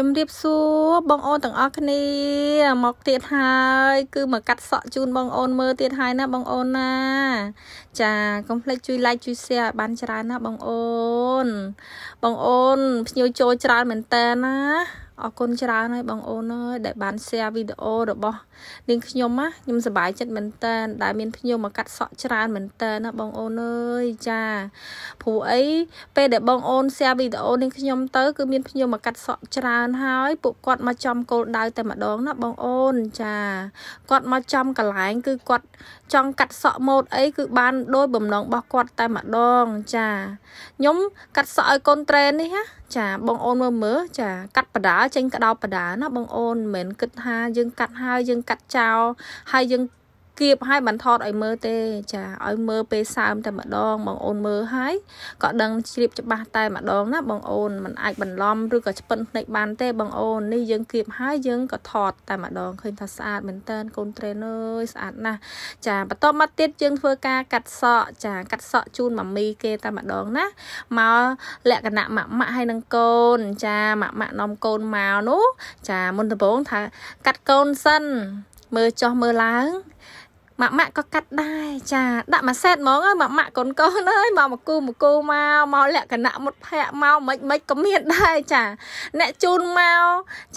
ជំរាបសួរបងអូនទាំងអស់គ្នា មកទៀតហើយ គឺ មកកាត់សក់ជូនបងអូនមើលទៀតហើយណាបងអូនណា ចាកុំភ្លេចជួយ like ជួយ share ឲ្យបានច្រើនណាបងអូន បងអូនភ្ញៀវចូលច្រើនមែនតើណាអរគុណច្រើនហើយបងអូនអើយដែលបាន share វីដេអូរបស់នាងខ្ញុំណាខ្ញុំសប្បាយចិត្តមែនតើដែលមានភ្ញៀវមកកាត់សក់ច្រើនមែនតើណាបងអូនអើយចាព្រោះអីពេលដែលបងអូន share វីដេអូនាងខ្ញុំទៅគឺមានភ្ញៀវមកកាត់សក់ច្រើនហើយពួកគាត់មកចំគោលដៅតែម្ដងណាបងអូនចាគាត់មកចំកន្លែងគឺគាត់ចង់កាត់សក់ម៉ូតអីគឺបានដោយបំណងរបស់គាត់តែម្ដងចាខ្ញុំកាត់សក់ឲ្យកូនត្រេននេះណាចាបងអូនមើលមើលចាកាត់បដាចេញក្តោបបដាណាបងអូនមិនមែនគិតថាយើងកាត់ហើយយើងកាត់ចោលហើយយើងគៀបហើយមិនថតឲ្យមើលទេចាឲ្យមើលពេលសើមតែម្ដងបងអូនមើលហើយក៏ដឹងជ្រាបច្បាស់តែម្ដងណាបងអូនមិនអាចបន្លំឬក៏ឆ្ពិនភ្នែកបានទេបងអូននេះយើងគៀបហើយយើងក៏ថតតែម្ដងឃើញថាស្អាតមែនតើកូន trainer អើយស្អាតណាស់ចាបន្តមកទៀតយើងធ្វើការកាត់សក់ចាកាត់សក់ជូនម៉ាមីគេតែម្ដងណាមកលក្ខណៈម៉ាក់ម៉ាក់ហើយនឹងកូនចាម៉ាក់ម៉ាក់នាំកូនមកនោះចាមុនដំបូងថាកាត់កូនសិនមើលចោះមើលឡើងម៉ាក់ម៉ាក់ក៏កាត់ដែរចាដាក់មួយសេតហ្មងហើយម៉ាក់ម៉ាក់កូនកូនអើយមកមកគូមកគូមកមកលក្ខណៈមុតភ័ក្រមកមិនមិនក៏មានដែរចាអ្នកជូនមក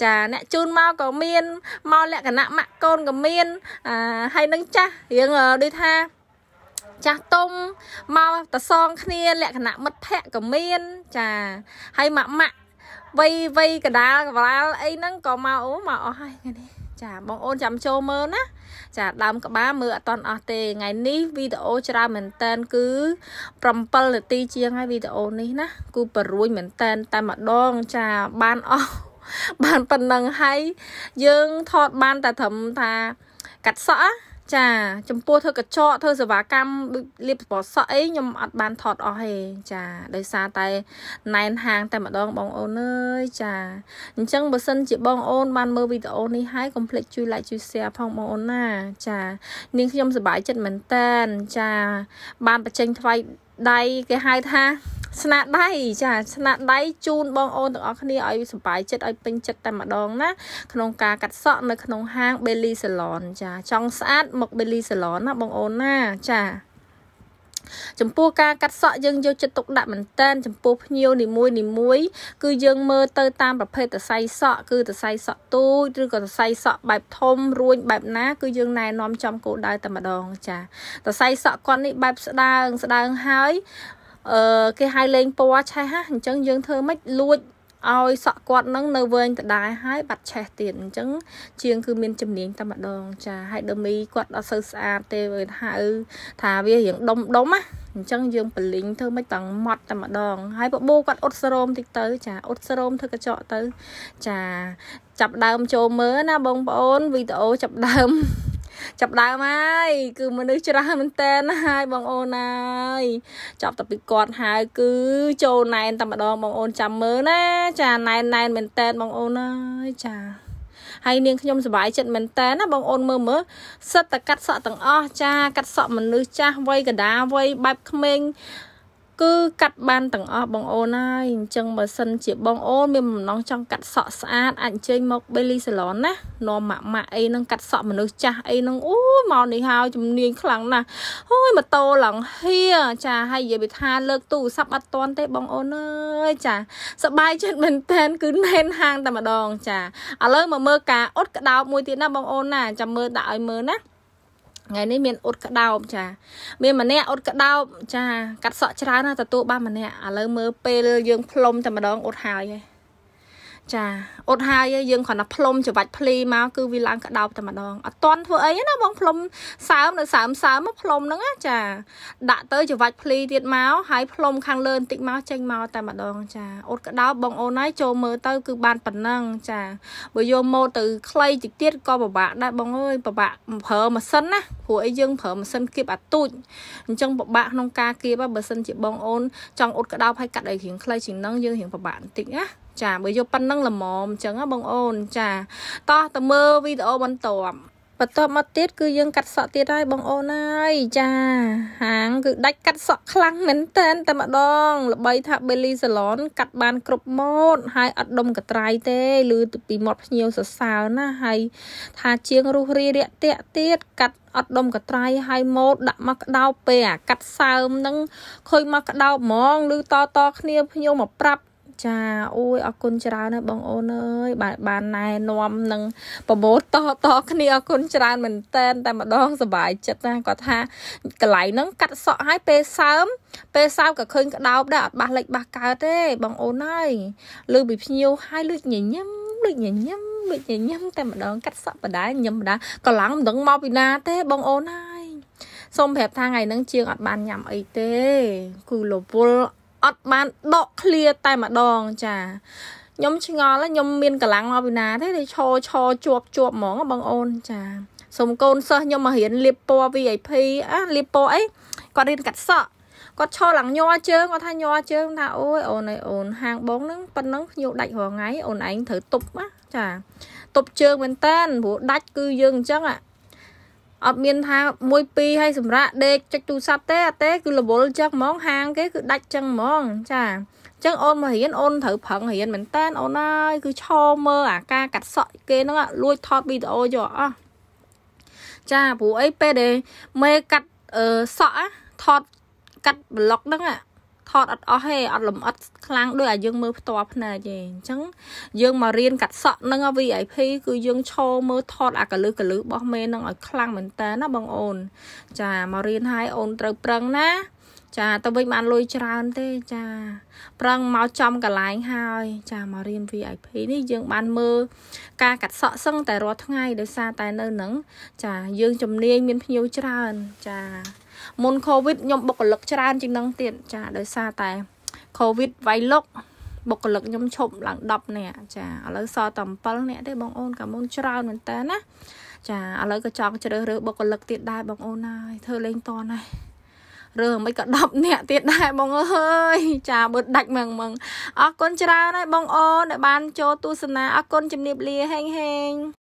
ចាអ្នកជូនមកក៏មានមកលក្ខណៈម៉ាក់កូនក៏មានអាហើយនឹងចាស់រៀងដូចថាចាស់ទុំមកតសងគ្នាលក្ខណៈមិត្តភ័ក្តិក៏មានចាហើយម៉ាក់ម៉ាក់វ័យវ័យកដាលកបាលអីហ្នឹងក៏មកអូមកអស់ហើយថ្ងៃនេះចាបងអូនចាំចូលមើលណាចាដើមក្បាលមើលអត់តន់អស់ទេថ្ងៃនេះវីដេអូច្រើនមែនតែនគឺ7នាទីជាងហើយវីដេអូនេះណាគឺបរួយមែនតែនតែម្ដងចាបានអស់បានប៉ុណ្ណឹងហើយយើងថតបានតែត្រឹមថាកាត់សក់ចាចំពោះធ្វើកញ្ចក់ធ្វើសេវាកម្មដូចលាបសបសក់អីខ្ញុំអត់បានថតអស់ទេចាដោយសារតែណែនហាង តែម្ដងបងអូនអើយចាអញ្ចឹងបើសិនជាបងអូនបានមើលវីដេអូនេះហើយកុំភ្លេចជួយ like ជួយ share ផងបងអូនណា ចានាងខ្ញុំសប្បាយចិត្តមែនតើចាបានបញ្ចេញថ្លៃដៃគេហៅថាស្នាដៃចាស្នាដៃជូនបងអូនទាំងអស់គ្នាឲ្យសប្បាយចិត្តឲ្យពេញចិត្តតែម្ដងណាក្នុងការកាត់សក់នៅក្នុងហាង Belly Salon ចាចង់ស្អាត មក Belly Salon ណាបងអូនណាចាចំពោះការកាត់សក់យើងយកចិត្តទុកដាក់មែនតើចំពោះភ្នៀវនីមួយនីមួយគឺយើងមើលទៅតាមប្រភេទសរសៃសក់គឺសរសៃសក់ទូចឬក៏សរសៃសក់បែបធំរួញបែបណា គឺយើងណែនាំចំគោលដៅតែម្ដងចាសរសៃសក់គាត់នេះបែបស្ដើងស្ដើងហើយអឺគេហៅលេងពណ៌ឆេះហ่ะអញ្ចឹងយើងធ្វើម៉េចលួចឲ្យសក់គាត់នឹងនៅវែងដដែលហើយបាត់ឆេះទៀតអញ្ចឹង ជាងគឺមានជំនាញតែម្ដង ចាហើយដឺមីគាត់អត់សូវស្អាតទេវាហៅថាវារៀងដុំដុំណាអញ្ចឹងយើងបលិញធ្វើមិនតាំងម៉ត់តែម្ដងហើយបបូគាត់អ៊ុតសរោមតិចទៅ ចាអ៊ុតសរោមធ្វើកញ្ចក់ទៅចាចាប់ដើមចូលមើលណាបងប្អូនវីដេអូចាប់ដើមចាប់ដើមហើយគឺមនុស្សច្រើនមែនតើហើយបងអូនហើយចាប់តពីគាត់ហើយគឺចូលណែនតែម្ដងបងអូនចាំមើលណាចាណែនណែនមែនតើបងអូនហើយចាហើយនាងខ្ញុំសប្បាយចិត្តមែនតើណាបងអូនមើលមើលសិតតែកាត់សក់ទាំងអស់ចាកាត់សក់មនុស្សចាស់វ័យកណ្ដាវ័យបែបក្មេងគឺកាត់បានទាំងអស់បងអូនហើយអញ្ចឹងបើសិនជាបងអូនមានបំណងចង់កាត់សក់ស្អាតអាចអញ្ជើញមក Belly Salon ណានាំម៉ាក់ម៉ាក់អីនឹងកាត់សក់មនុស្សចាស់អីនឹងអូមកនេះហើយជំនាញខ្លាំងណាស់អូយម៉ូតូឡើងហៀចាហើយនិយាយពីថាលើកទូរស័ព្ទអត់តាន់ទេបងអូនអើយចាសបាយចិត្តមែនតែនគឺណែនហាងតែម្ដងចាឥឡូវមកមើលការអ៊ុតក្តោបមួយទៀតណាបងអូនណាចាំមើលដាក់ឲ្យមើលណាថ្ងៃនេះមានអ៊ុតក្តោបចាមានម្នាក់អ៊ុតក្តោបចាកាត់សក់ច្រើនណាស់ទទួលបានម្នាក់ឥឡូវមើលពេលយើងផ្លុំតែម្ដងអ៊ុតហើយហ៎ចាអត់ហើយយើងគ្រាន់តែផ្លុំច្រវាច់ភ្លីមកគឺវាឡើងក្តោបតែម្ដងអត់តន់ធ្វើអីណាបងផ្លុំសើមនៅសើមសើមមកផ្លុំហ្នឹងចាដាក់ទៅច្រវាច់ភ្លីទៀតមកហើយផ្លុំខាងលើបន្តិចមកចេញមកតែម្ដង ចា អត់ក្តោបបងអូនហើយចូលមើលទៅ គឺបានប៉ុណ្ណឹងចាបើយកម៉ូតទៅខ្លីតិចទៀតក៏ពិបាកដែរបងអើយពិបាកប្រើម៉ាស៊ីនណាព្រោះអីយើងប្រើម៉ាស៊ីនគៀបអាទូចអញ្ចឹងពិបាកក្នុងការគៀបបើសិនជាបងអូនចង់អត់ក្តោបហើយកាត់អីរៀងខ្លីជាងហ្នឹងយើងរៀងពិបាកបន្តិចណាចាបើយកប៉ុណ្ណឹងល្មមអញ្ចឹងណាបងអូនចាតោះទៅមើលវីដេអូបន្ទាប់បន្ទាប់មកទៀតគឺយើងកាត់សក់ទៀតហើយបងអូនហើយចាហាងគឺដាច់កាត់សក់ខ្លាំងមែនតែនតែម្ដង ល្បីថា Belly Salon កាត់បាន គ្រប់ម៉ូត ហើយអត់ដុំកត្រៃទេឬពីមាត់ភ្នៀវសរសើរណាហើយថាជាងរុះរីរាក់តាក់ទៀតកាត់អត់ដុំកត្រៃហើយម៉ូតដាក់មកក្តោបពេលអាកាត់សើមនឹងខុយមកក្តោបហ្មងឬតតគ្នាភ្ញោមមកប្រាប់ចាអូយអរគុណច្រើនណាស់បងអូនអើយបានបានណែនាំនិងប្រម៉ូតតតគ្នាអរគុណច្រើនមែនតែនតែម្ដងសប្បាយចិត្តណាស់គាត់ថាកន្លែងហ្នឹងកាត់សក់ឲ្យពេលសើមពេលសើមក៏ឃើញក្តោបដែរអត់បាស់លេចបាស់កើតទេ បងអូនហើយលឺពីភ្ញៀវឲ្យលឺញញឹមលឺញញឹមលឺញញឹមតែម្ដងកាត់សក់បដាញញឹមបដាកន្លងមិនដឹងមកពីណាទេបងអូនហើយសូមប្រាប់ថាថ្ងៃហ្នឹងជាងអត់បានញ៉ាំអីទេគឺលវលអត់បានដកឃ្លាតែម្ដងចាខ្ញុំឆ្ងល់ខ្ញុំមានកម្លាំងមកពីណាទេតែឈរឈរជាប់ជាប់ហ្មងបងអូនចាសូមកូនសិស្សខ្ញុំមករៀនលាបពណ៌ VIP អាលាបពណ៌អីគាត់រៀនកាត់សក់គាត់ឈរឡើងញ័រជើងគាត់ថាញ័រជើងថាអូយអូនអើយអូនហាងបងហ្នឹងប៉ុណ្ណឹងខ្ញុំដាច់រាល់ថ្ងៃអូនឯងត្រូវទប់ណាចាទប់ជើងមែនតានព្រោះដាច់គឺយើងអញ្ចឹងអាអត់មានថាមួយពីរឲ្យសម្រាប់ដេកចុចទូរស័ព្ទទេអត់ទេគឺរវល់ចឹងហ្មងហាងគេគឺដាច់ចឹងហ្មងចា ចឹង អូនមករៀនអូនត្រូវប្រឹងរៀនមែនតើអូនអើយគឺឈរមើលអាការកាត់សក់គេហ្នឹងលួចថតវីដេអូយកអស់ចាព្រោះអីពេលដែលមេកាត់សក់ថតកាត់ប្លុកហ្នឹងថតអត់អស់ទេអត់លំអិតខ្លាំងដោយឲ្យយើងមើលផ្ទាល់ភ្នែកទេអញ្ចឹងយើងមករៀនកាត់សក់នឹង VIP គឺយើងឈរមើលថតអាកលឹះកលឹះរបស់មេនឹងឲ្យខ្លាំងមែនតើណាបងអូន ចាមករៀនហើយអូនត្រូវប្រឹងណា ចាទៅវិញបានលុយច្រើនទេចា ប្រឹងមកចំកន្លែងហើយចាមករៀន VIP នេះយើងបានមើលការកាត់សក់សឹងតែរាល់ថ្ងៃដោយសារតែនៅនឹងចាយើងជំនាញមានភ្ញៀវច្រើនចាមុនកូវីដខ្ញុំបុគ្គលិកច្រើនជាងនឹងទៀតចាដោយសារតែកូវីដវាយលុកបុគ្គលិកខ្ញុំឈប់ឡើង10នាក់ចាឥឡូវសល់តែ7នាក់ទេបងអូនកាមុនច្រើនមែនតើណាចាឥឡូវក៏ចង់ជ្រើសរើសបុគ្គលិកទៀតដែរបងអូនណាយធ្វើលេងតនណារើមិនក៏10នាក់ទៀតដែរបងអើយចាបើដាច់ម៉ឹងម៉ឹងអរគុណច្រើនហើយបងអូនដែលបានចូលទស្សនាអរគុណជំរាបលាហេងហេង